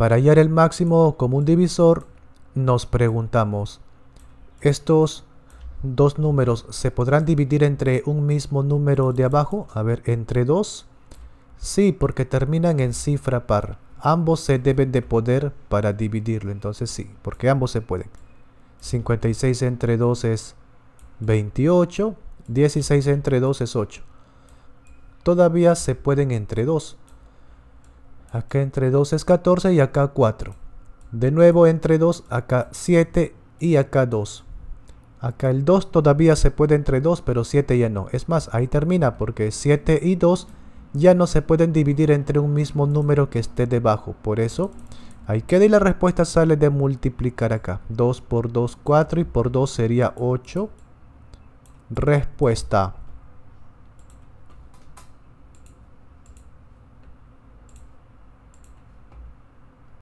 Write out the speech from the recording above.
Para hallar el máximo común divisor, nos preguntamos, ¿estos dos números se podrán dividir entre un mismo número de abajo? A ver, ¿entre dos? Sí, porque terminan en cifra par. Ambos se deben de poder para dividirlo, entonces sí, porque ambos se pueden. 56 entre 2 es 28, 16 entre 2 es 8. Todavía se pueden entre 2. Acá entre 2 es 14 y acá 4. De nuevo entre 2, acá 7 y acá 2. Acá el 2 todavía se puede entre 2, pero 7 ya no. Es más, ahí termina porque 7 y 2 ya no se pueden dividir entre un mismo número que esté debajo. Por eso, ahí queda y la respuesta sale de multiplicar acá. 2 por 2, 4 y por 2 sería 8. Respuesta.